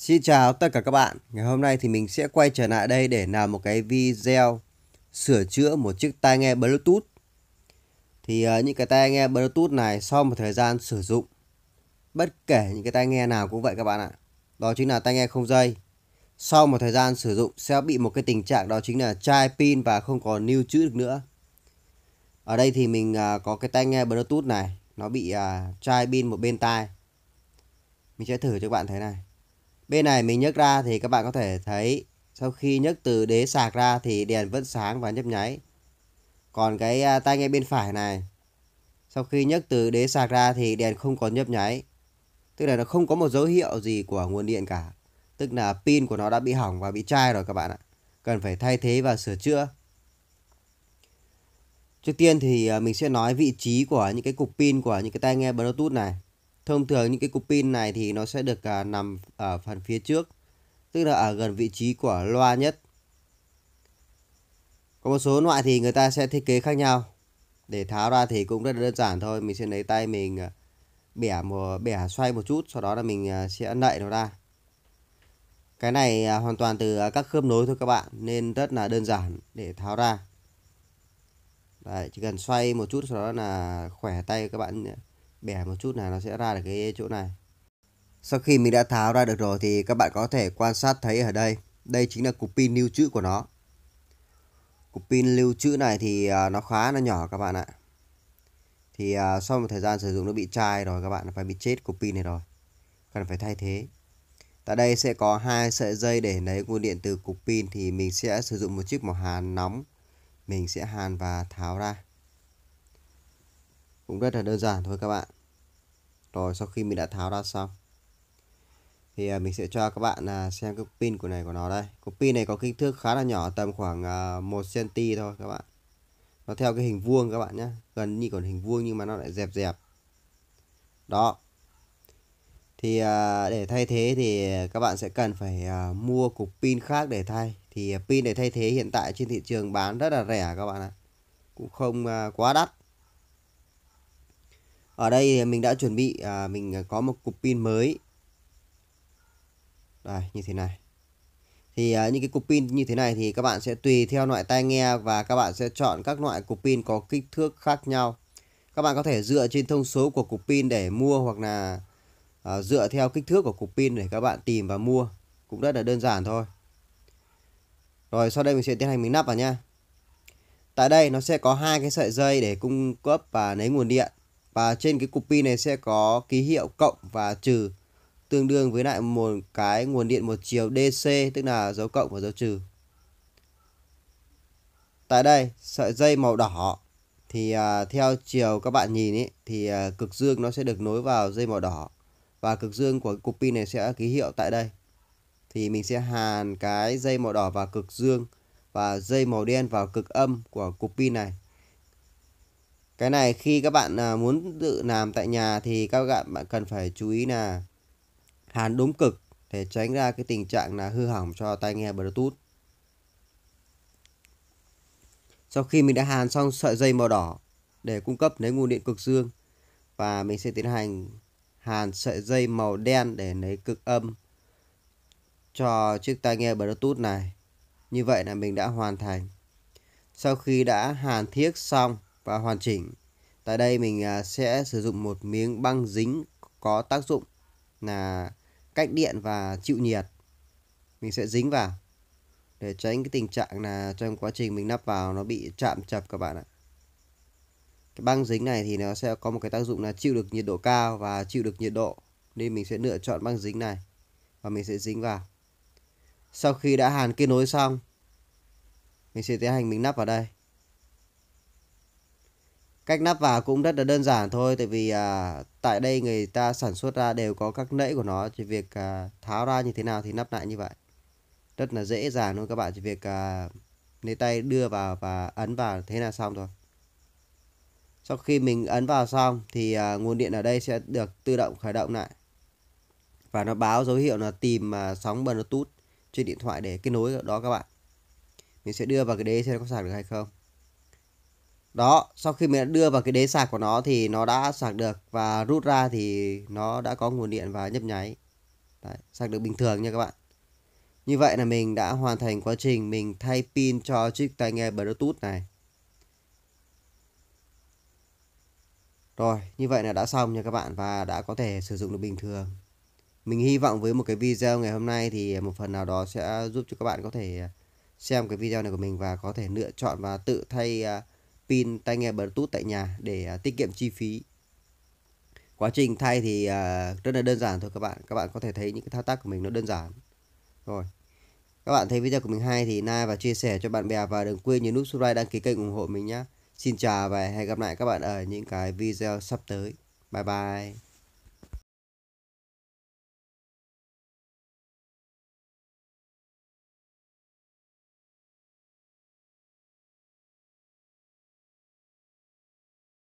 Xin chào tất cả các bạn Ngày hôm nay thì mình sẽ quay trở lại đây để làm một cái video sửa chữa một chiếc tai nghe Bluetooth Thì uh, những cái tai nghe Bluetooth này sau một thời gian sử dụng Bất kể những cái tai nghe nào cũng vậy các bạn ạ Đó chính là tai nghe không dây Sau một thời gian sử dụng sẽ bị một cái tình trạng đó chính là chai pin và không còn lưu trữ được nữa Ở đây thì mình uh, có cái tai nghe Bluetooth này Nó bị uh, chai pin một bên tai Mình sẽ thử cho các bạn thấy này Bên này mình nhấc ra thì các bạn có thể thấy sau khi nhấc từ đế sạc ra thì đèn vẫn sáng và nhấp nháy. Còn cái à, tai nghe bên phải này sau khi nhấc từ đế sạc ra thì đèn không còn nhấp nháy. Tức là nó không có một dấu hiệu gì của nguồn điện cả. Tức là pin của nó đã bị hỏng và bị chai rồi các bạn ạ. Cần phải thay thế và sửa chữa. Trước tiên thì à, mình sẽ nói vị trí của những cái cục pin của những cái tai nghe Bluetooth này. Thông thường những cái cục pin này thì nó sẽ được à, nằm ở phần phía trước, tức là ở gần vị trí của loa nhất. Có một số loại thì người ta sẽ thiết kế khác nhau. Để tháo ra thì cũng rất là đơn giản thôi, mình sẽ lấy tay mình à, bẻ một bẻ xoay một chút, sau đó là mình à, sẽ nạy nó ra. Cái này à, hoàn toàn từ các khớp nối thôi các bạn, nên rất là đơn giản để tháo ra. Đấy, chỉ cần xoay một chút sau đó là khỏe tay các bạn bẻ một chút là nó sẽ ra được cái chỗ này sau khi mình đã tháo ra được rồi thì các bạn có thể quan sát thấy ở đây đây chính là cục pin lưu trữ của nó cục pin lưu trữ này thì à, nó khá là nhỏ các bạn ạ thì à, sau một thời gian sử dụng nó bị chai rồi các bạn phải bị chết cục pin này rồi cần phải thay thế tại đây sẽ có hai sợi dây để lấy nguồn điện từ cục pin thì mình sẽ sử dụng một chiếc mỏ hàn nóng mình sẽ hàn và tháo ra cũng rất là đơn giản thôi các bạn rồi sau khi mình đã tháo ra xong thì à, mình sẽ cho các bạn à, xem cái pin của này của nó đây Cục pin này có kích thước khá là nhỏ tầm khoảng 1 à, cm thôi các bạn nó theo cái hình vuông các bạn nhé gần như còn hình vuông nhưng mà nó lại dẹp dẹp đó thì để thay thế thì các bạn sẽ cần phải mua cục pin khác để thay thì pin để thay thế hiện tại trên thị trường bán rất là rẻ các bạn ạ cũng không quá đắt ở đây thì mình đã chuẩn bị à, mình có một cục pin mới đây như thế này thì à, những cái cục pin như thế này thì các bạn sẽ tùy theo loại tai nghe và các bạn sẽ chọn các loại cục pin có kích thước khác nhau các bạn có thể dựa trên thông số của cục pin để mua hoặc là à, dựa theo kích thước của cục pin để các bạn tìm và mua cũng rất là đơn giản thôi rồi sau đây mình sẽ tiến hành mình nắp vào nha tại đây nó sẽ có hai cái sợi dây để cung cấp và lấy nguồn điện và trên cái cục pin này sẽ có ký hiệu cộng và trừ tương đương với lại một cái nguồn điện một chiều DC tức là dấu cộng và dấu trừ. Tại đây sợi dây màu đỏ thì à, theo chiều các bạn nhìn ấy thì à, cực dương nó sẽ được nối vào dây màu đỏ và cực dương của cục pin này sẽ ký hiệu tại đây. Thì mình sẽ hàn cái dây màu đỏ vào cực dương và dây màu đen vào cực âm của cục pin này cái này khi các bạn à, muốn tự làm tại nhà thì các bạn bạn cần phải chú ý là hàn đúng cực để tránh ra cái tình trạng là hư hỏng cho tai nghe bluetooth sau khi mình đã hàn xong sợi dây màu đỏ để cung cấp lấy nguồn điện cực dương và mình sẽ tiến hành hàn sợi dây màu đen để lấy cực âm cho chiếc tai nghe Bluetooth này. Như vậy là mình đã hoàn thành. Sau khi đã hàn thiết xong và hoàn chỉnh. Tại đây mình à, sẽ sử dụng một miếng băng dính có tác dụng là cách điện và chịu nhiệt. Mình sẽ dính vào để tránh cái tình trạng là trong quá trình mình nắp vào nó bị chạm chập các bạn ạ. Cái băng dính này thì nó sẽ có một cái tác dụng là chịu được nhiệt độ cao và chịu được nhiệt độ. Nên mình sẽ lựa chọn băng dính này và mình sẽ dính vào. Sau khi đã hàn kết nối xong, mình sẽ tiến hành mình nắp vào đây. Cách nắp vào cũng rất là đơn giản thôi Tại vì à, tại đây người ta sản xuất ra đều có các nẫy của nó Chỉ việc à, tháo ra như thế nào thì nắp lại như vậy Rất là dễ dàng luôn các bạn Chỉ việc à, lấy tay đưa vào và ấn vào thế là xong rồi Sau khi mình ấn vào xong Thì à, nguồn điện ở đây sẽ được tự động khởi động lại Và nó báo dấu hiệu là tìm à, sóng Bluetooth trên điện thoại để kết nối đó các bạn Mình sẽ đưa vào cái đế xem có sạc được hay không đó, sau khi mình đã đưa vào cái đế sạc của nó thì nó đã sạc được và rút ra thì nó đã có nguồn điện và nhấp nháy. Đấy, sạc được bình thường nha các bạn. Như vậy là mình đã hoàn thành quá trình mình thay pin cho chiếc tai nghe Bluetooth này. Rồi, như vậy là đã xong nha các bạn và đã có thể sử dụng được bình thường. Mình hy vọng với một cái video ngày hôm nay thì một phần nào đó sẽ giúp cho các bạn có thể xem cái video này của mình và có thể lựa chọn và tự thay à, pin tai nghe Bluetooth tại nhà để à, tiết kiệm chi phí. Quá trình thay thì à, rất là đơn giản thôi các bạn. Các bạn có thể thấy những cái thao tác của mình nó đơn giản. Rồi. Các bạn thấy video của mình hay thì like và chia sẻ cho bạn bè và đừng quên nhấn nút subscribe đăng ký kênh ủng hộ mình nhé. Xin chào và hẹn gặp lại các bạn ở những cái video sắp tới. Bye bye.